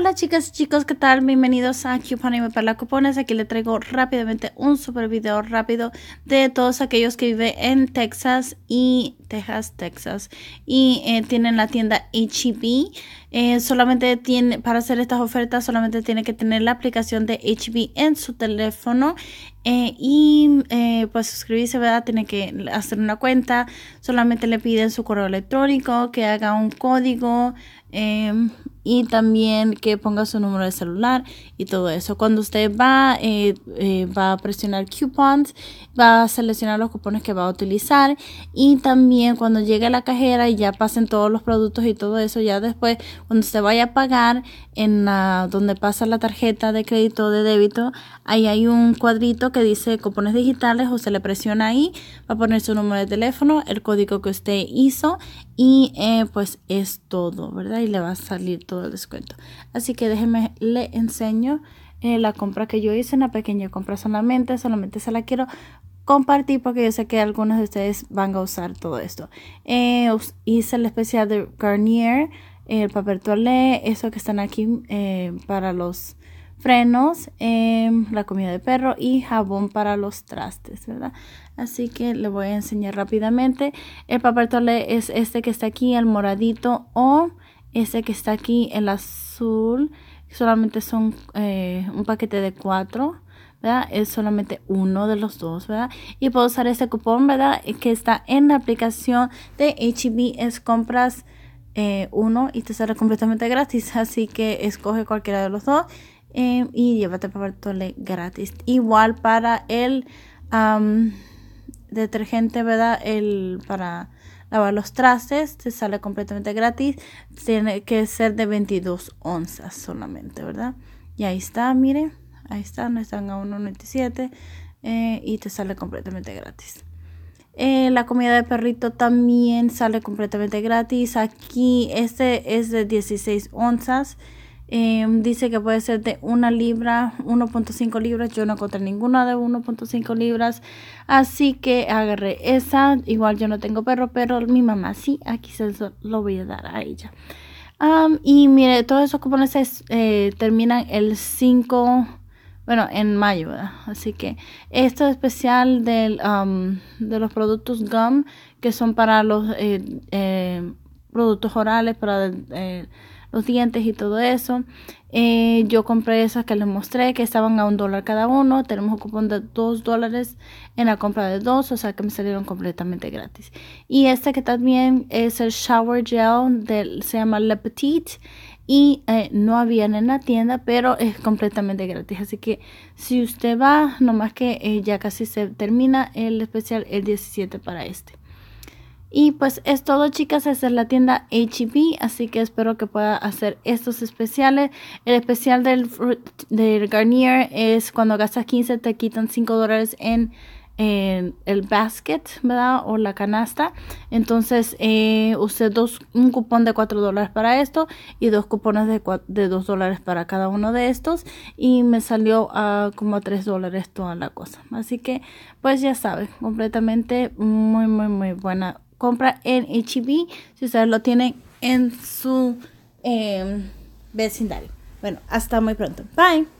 Hola chicas y chicos, ¿qué tal? Bienvenidos a Cupanime para Cupones. Aquí le traigo rápidamente un super video rápido de todos aquellos que viven en Texas y Texas, Texas y eh, tienen la tienda HB. Eh, solamente tiene, para hacer estas ofertas solamente tiene que tener la aplicación de HB en su teléfono eh, y pues suscribirse, ¿verdad? Tiene que hacer una cuenta, solamente le piden su correo electrónico, que haga un código, em, y también que ponga su número de celular y todo eso. Cuando usted va, eh, eh, va a presionar coupons, va a seleccionar los cupones que va a utilizar y también cuando llegue a la cajera y ya pasen todos los productos y todo eso, ya después cuando usted vaya a pagar en la, donde pasa la tarjeta de crédito o de débito, ahí hay un cuadrito que dice cupones digitales, usted le presiona ahí, va a poner su número de teléfono, el código que usted hizo y eh, pues es todo, ¿verdad? Y le va a salir todo el descuento. Así que déjenme, le enseño eh, la compra que yo hice, una pequeña compra solamente, solamente se la quiero compartir porque yo sé que algunos de ustedes van a usar todo esto. Eh, hice el especial de Garnier, el papel toalé, eso que están aquí eh, para los frenos, em, la comida de perro y jabón para los trastes, ¿verdad? Así que le voy a enseñar rápidamente. El papel toalé es este que está aquí, el moradito o... Este que está aquí, el azul, solamente son eh, un paquete de cuatro. ¿verdad? Es solamente uno de los dos, ¿verdad? Y puedo usar este cupón, ¿verdad? Que está en la aplicación de HB, e es compras eh, uno y te sale completamente gratis. Así que escoge cualquiera de los dos eh, y llévate papel tole gratis. Igual para el detergente, ¿verdad? El para lavar los trastes, te sale completamente gratis, tiene que ser de 22 onzas solamente, ¿verdad? Y ahí está, miren, ahí está, no están a 1.97 eh, y te sale completamente gratis. Eh, la comida de perrito también sale completamente gratis. Aquí este es de 16 onzas Em, dice que puede ser de una libra, 1.5 libras. Yo no encontré ninguna de 1.5 libras. Así que agarré esa. Igual yo no tengo perro, pero mi mamá sí. Aquí se lo voy a dar a ella. y mire, todos esos cupones eh, terminan el 5, bueno, en mayo, Así que esto especial del, de los productos GUM, que son para los eh, eh, productos orales para los dientes y todo eso. Eh, yo compré esas que les mostré que estaban a un dólar cada uno. Tenemos un cupón de dos dólares en la compra de dos, o sea que me salieron completamente gratis. Y esta que también es el shower gel, se llama Le Petit. Y eh, no habían en la tienda, pero es completamente gratis. Así que si usted va, nomás que eh, ya casi se termina el especial el 17 para este. Y pues es todo chicas, esta es la tienda HP e así que espero que pueda hacer estos especiales. El especial del, Garnier es cuando gastas 15 te quitan 5 dólares en, el basket, ¿verdad? O la canasta. Entonces eh, usé dos, un cupón de 4 dólares para esto y dos cupones de, de 2 dólares para cada uno de estos. Y me salió a como 3 dólares toda la cosa. Así que pues ya sabes, completamente muy, muy, muy buena compra en HB e si ustedes lo tienen en su eh, vecindario. Bueno, hasta muy pronto. Bye.